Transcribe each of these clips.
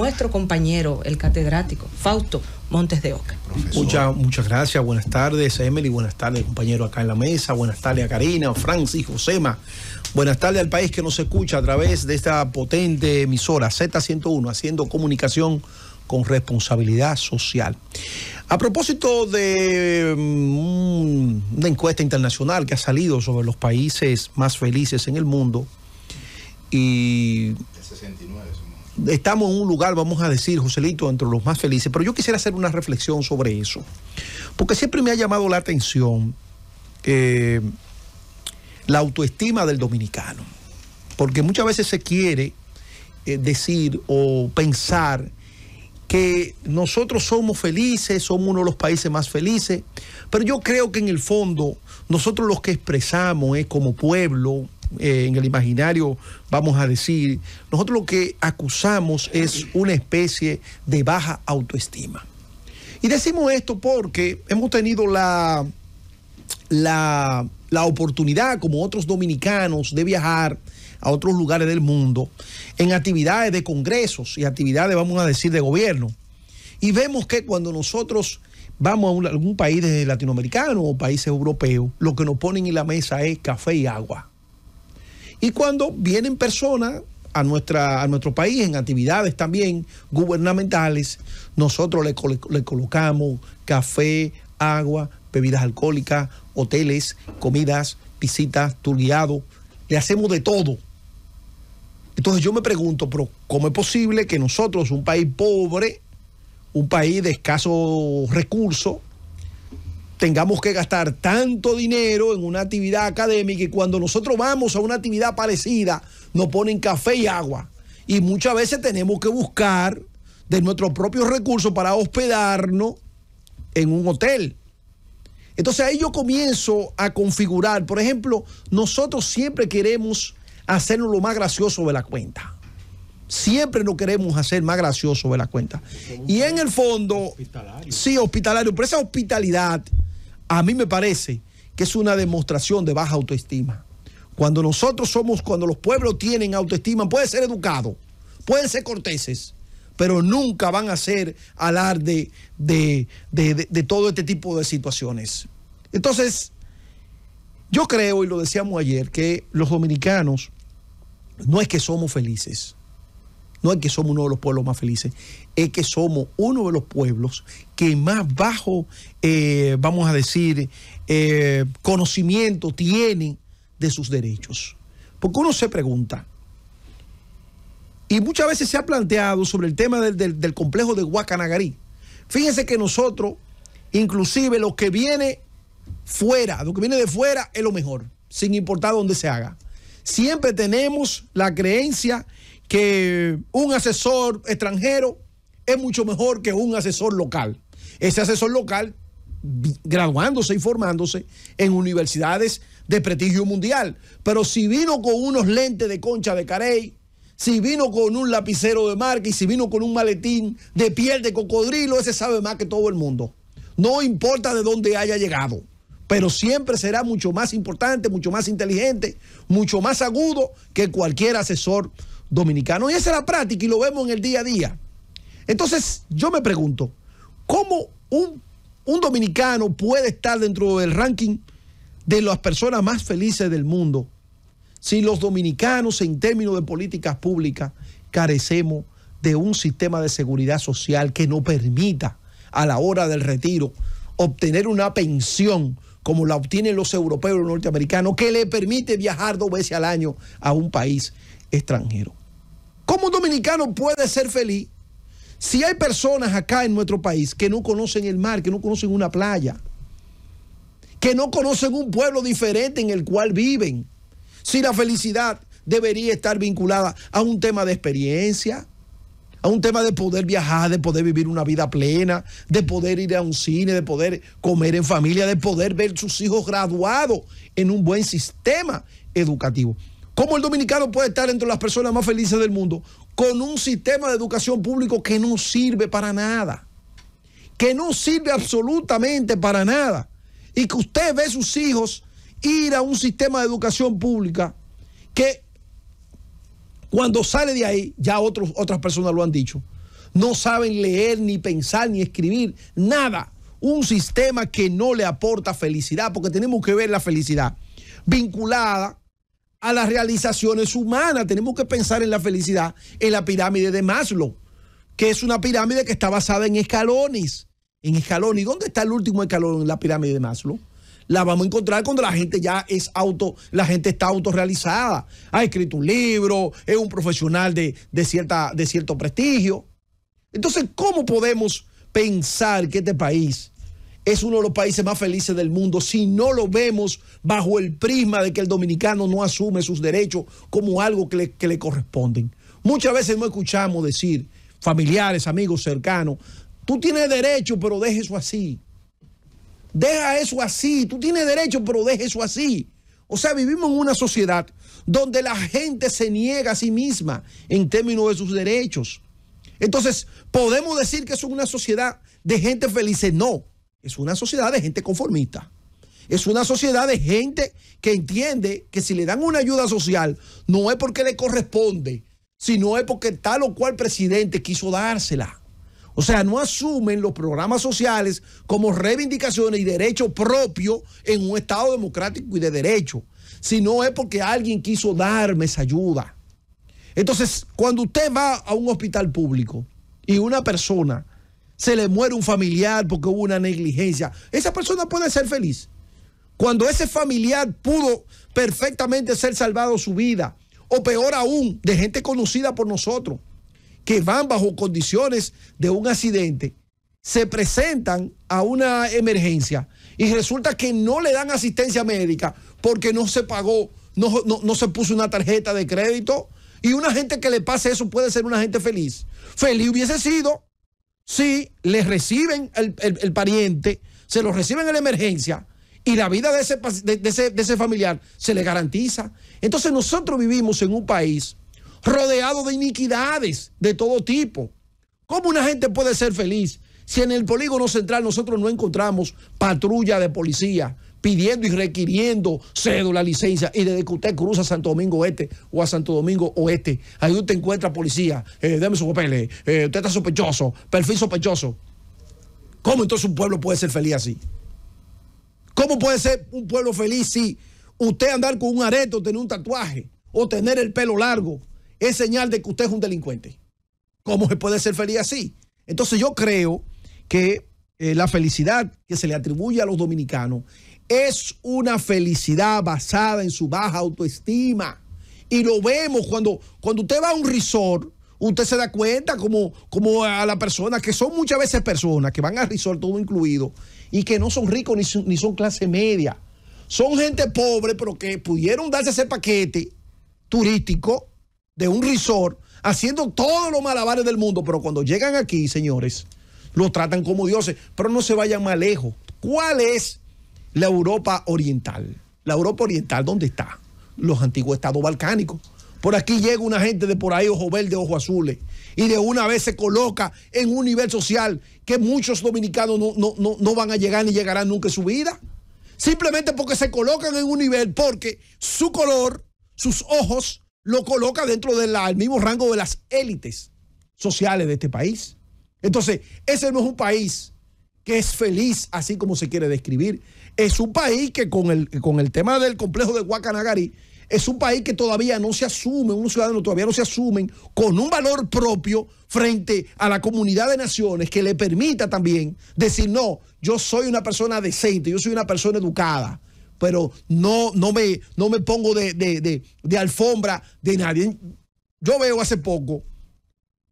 nuestro compañero, el catedrático Fausto Montes de Oca. Muchas, muchas gracias, buenas tardes Emily, buenas tardes compañero acá en la mesa, buenas tardes a Karina, Francis, Josema, buenas tardes al país que nos escucha a través de esta potente emisora Z101, haciendo comunicación con responsabilidad social. A propósito de mm, una encuesta internacional que ha salido sobre los países más felices en el mundo, y... 69 estamos en un lugar, vamos a decir, Joselito, entre los más felices, pero yo quisiera hacer una reflexión sobre eso, porque siempre me ha llamado la atención eh, la autoestima del dominicano, porque muchas veces se quiere eh, decir o pensar que nosotros somos felices, somos uno de los países más felices, pero yo creo que en el fondo nosotros los que expresamos es como pueblo, eh, en el imaginario, vamos a decir, nosotros lo que acusamos es una especie de baja autoestima. Y decimos esto porque hemos tenido la, la, oportunidad, como otros dominicanos, de viajar a otros lugares del mundo en actividades de congresos y actividades, vamos a decir, de gobierno. Y vemos que cuando nosotros vamos a, algún país latinoamericano o países europeos, lo que nos ponen en la mesa es café y agua. Y cuando vienen personas a, nuestra, a nuestro país en actividades también gubernamentales, nosotros le, colocamos café, agua, bebidas alcohólicas, hoteles, comidas, visitas, tour le hacemos de todo. Entonces yo me pregunto, pero ¿cómo es posible que nosotros, un país pobre, un país de escasos recursos, tengamos que gastar tanto dinero en una actividad académica y cuando nosotros vamos a una actividad parecida nos ponen café y agua. Y muchas veces tenemos que buscar de nuestros propios recursos para hospedarnos en un hotel. Entonces ahí yo comienzo a configurar. Por ejemplo, nosotros siempre queremos hacernos lo más gracioso de la cuenta. Siempre nos queremos hacer más gracioso de la cuenta. Y en el fondo, hospitalario. sí, hospitalario, pero esa hospitalidad a mí me parece que es una demostración de baja autoestima. Cuando nosotros somos, cuando los pueblos tienen autoestima, pueden ser educados, pueden ser corteses, pero nunca van a ser alarde de, de todo este tipo de situaciones. Entonces, yo creo, y lo decíamos ayer, que los dominicanos no es que somos felices. No es que somos uno de los pueblos más felices, es que somos uno de los pueblos que más bajo, eh, vamos a decir, eh, conocimiento tiene de sus derechos. Porque uno se pregunta, y muchas veces se ha planteado sobre el tema del, complejo de Guacanagarí. Fíjense que nosotros, inclusive lo que viene fuera, lo que viene de fuera es lo mejor, sin importar dónde se haga. Siempre tenemos la creencia que un asesor extranjero es mucho mejor que un asesor local. Ese asesor local graduándose y formándose en universidades de prestigio mundial. Pero si vino con unos lentes de concha de carey, si vino con un lapicero de marca y si vino con un maletín de piel de cocodrilo, ese sabe más que todo el mundo. No importa de dónde haya llegado, pero siempre será mucho más importante, mucho más inteligente, mucho más agudo que cualquier asesor Dominicano Y esa es la práctica y lo vemos en el día a día. Entonces, yo me pregunto, ¿cómo un, un dominicano puede estar dentro del ranking de las personas más felices del mundo si los dominicanos en términos de políticas públicas carecemos de un sistema de seguridad social que no permita a la hora del retiro obtener una pensión como la obtienen los europeos y los norteamericanos, que le permite viajar dos veces al año a un país extranjero. ¿Cómo un dominicano puede ser feliz si hay personas acá en nuestro país que no conocen el mar, que no conocen una playa, que no conocen un pueblo diferente en el cual viven? Si la felicidad debería estar vinculada a un tema de experiencia, a un tema de poder viajar, de poder vivir una vida plena, de poder ir a un cine, de poder comer en familia, de poder ver sus hijos graduados en un buen sistema educativo. ¿Cómo el dominicano puede estar entre las personas más felices del mundo con un sistema de educación público que no sirve para nada? Que no sirve absolutamente para nada. Y que usted ve sus hijos ir a un sistema de educación pública que cuando sale de ahí, ya otros, otras personas lo han dicho, no saben leer, ni pensar, ni escribir, nada. Un sistema que no le aporta felicidad, porque tenemos que ver la felicidad vinculada a las realizaciones humanas. Tenemos que pensar en la felicidad en la pirámide de Maslow, que es una pirámide que está basada en escalones. En escalones. ¿Y dónde está el último escalón en la pirámide de Maslow? La vamos a encontrar cuando la gente ya es auto, la gente está autorrealizada, ha escrito un libro, es un profesional de, cierta, de cierto prestigio. Entonces, ¿cómo podemos pensar que este país es uno de los países más felices del mundo si no lo vemos bajo el prisma de que el dominicano no asume sus derechos como algo que le, corresponde corresponden. Muchas veces no escuchamos decir, familiares, amigos cercanos, tú tienes derecho, pero deja eso así. Deja eso así, tú tienes derecho, pero deja eso así. O sea, vivimos en una sociedad donde la gente se niega a sí misma en términos de sus derechos. Entonces, ¿podemos decir que es una sociedad de gente feliz? No. Es una sociedad de gente conformista. Es una sociedad de gente que entiende que si le dan una ayuda social, no es porque le corresponde, sino es porque tal o cual presidente quiso dársela. O sea, no asumen los programas sociales como reivindicaciones y derecho propio en un Estado democrático y de derecho, sino es porque alguien quiso darme esa ayuda. Entonces, cuando usted va a un hospital público y una persona se le muere un familiar porque hubo una negligencia. Esa persona puede ser feliz. Cuando ese familiar pudo perfectamente ser salvado su vida, o peor aún, de gente conocida por nosotros, que van bajo condiciones de un accidente, se presentan a una emergencia y resulta que no le dan asistencia médica porque no se pagó, no, se puso una tarjeta de crédito. Y una gente que le pase eso puede ser una gente feliz. Feliz hubiese sido si le reciben el, pariente, se lo reciben en la emergencia y la vida de ese, ese, de ese familiar se le garantiza. Entonces nosotros vivimos en un país rodeado de iniquidades de todo tipo. ¿Cómo una gente puede ser feliz si en el polígono central nosotros no encontramos patrulla de policía, pidiendo y requiriendo cédula, licencia, y desde que usted cruza Santo Domingo Este o a Santo Domingo Oeste, ahí usted encuentra policía, eh, su sus eh, eh, usted está sospechoso, perfil sospechoso. ¿Cómo entonces un pueblo puede ser feliz así? ¿Cómo puede ser un pueblo feliz si usted andar con un areto, tener un tatuaje o tener el pelo largo es señal de que usted es un delincuente? ¿Cómo se puede ser feliz así? Entonces yo creo que eh, la felicidad que se le atribuye a los dominicanos es una felicidad basada en su baja autoestima. Y lo vemos cuando, cuando usted va a un resort, usted se da cuenta como, como a la persona, que son muchas veces personas que van al resort, todo incluido, y que no son ricos ni son, ni son clase media. Son gente pobre, pero que pudieron darse ese paquete turístico de un resort, haciendo todos los malabares del mundo, pero cuando llegan aquí, señores, los tratan como dioses, pero no se vayan más lejos. ¿Cuál es la Europa Oriental. La Europa Oriental, ¿dónde está? Los antiguos estados balcánicos. Por aquí llega una gente de por ahí, ojo verde, ojo azules, y de una vez se coloca en un nivel social que muchos dominicanos no, van a llegar ni llegarán nunca en su vida. Simplemente porque se colocan en un nivel, porque su color, sus ojos, lo coloca dentro del mismo rango de las élites sociales de este país. Entonces, ese no es un país que es feliz así como se quiere describir. Es un país que con el, con el tema del complejo de Guacanagari, es un país que todavía no se asume, unos ciudadanos todavía no se asumen con un valor propio frente a la comunidad de naciones que le permita también decir, no, yo soy una persona decente, yo soy una persona educada, pero no, no, me, no me pongo de, alfombra de nadie. Yo veo hace poco,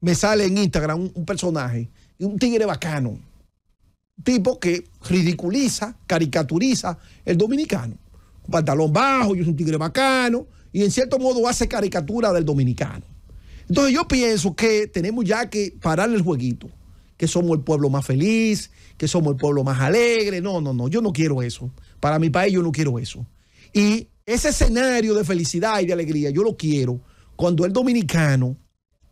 me sale en Instagram un personaje, un tigre bacano, tipo que ridiculiza, caricaturiza el dominicano. pantalón bajo, yo soy un tigre bacano, y en cierto modo hace caricatura del dominicano. Entonces yo pienso que tenemos ya que parar el jueguito, que somos el pueblo más feliz, que somos el pueblo más alegre. No, no, no, yo no quiero eso. Para mi país yo no quiero eso. Y ese escenario de felicidad y de alegría yo lo quiero cuando el dominicano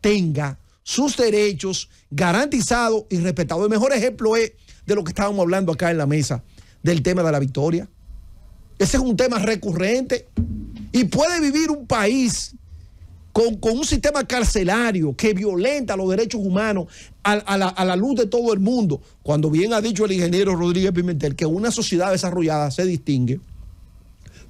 tenga sus derechos garantizados y respetados. El mejor ejemplo es de lo que estábamos hablando acá en la mesa, del tema de la victoria. Ese es un tema recurrente. Y puede vivir un país con, un sistema carcelario que violenta los derechos humanos a, la, luz de todo el mundo. Cuando bien ha dicho el ingeniero Rodríguez Pimentel que una sociedad desarrollada se distingue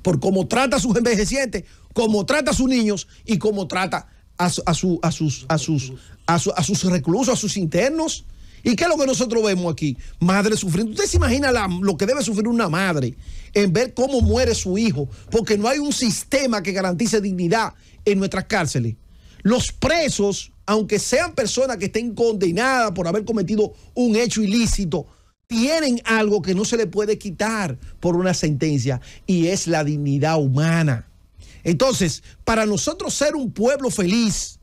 por cómo trata a sus envejecientes, cómo trata a sus niños y cómo trata a, a sus, sus reclusos, a sus internos. ¿Y qué es lo que nosotros vemos aquí? Madre sufriendo. ¿Usted se imagina lo que debe sufrir una madre en ver cómo muere su hijo? Porque no hay un sistema que garantice dignidad en nuestras cárceles. Los presos, aunque sean personas que estén condenadas por haber cometido un hecho ilícito, tienen algo que no se le puede quitar por una sentencia y es la dignidad humana. Entonces, para nosotros ser un pueblo feliz,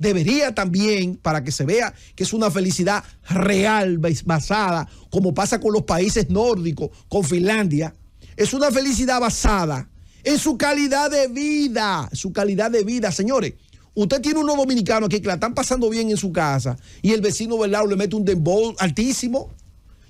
debería también, para que se vea que es una felicidad real, basada, como pasa con los países nórdicos, con Finlandia, es una felicidad basada en su calidad de vida, su calidad de vida, señores. Usted tiene unos dominicanos aquí que la están pasando bien en su casa y el vecino del le mete un dembow altísimo.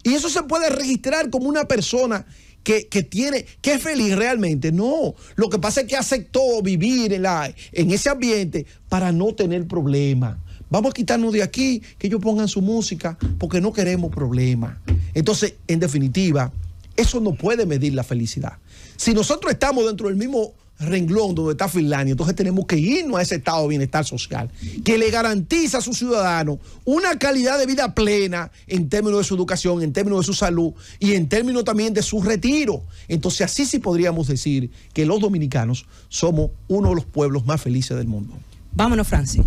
Y eso se puede registrar como una persona que, que, tiene, que es feliz realmente. No, lo que pasa es que aceptó vivir en, en ese ambiente para no tener problemas. Vamos a quitarnos de aquí, que ellos pongan su música, porque no queremos problemas. Entonces, en definitiva, eso no puede medir la felicidad. Si nosotros estamos dentro del mismo renglón donde está Finlandia. Entonces tenemos que irnos a ese estado de bienestar social que le garantiza a su ciudadano una calidad de vida plena en términos de su educación, en términos de su salud y en términos también de su retiro. Entonces así sí podríamos decir que los dominicanos somos uno de los pueblos más felices del mundo. Vámonos, Francis.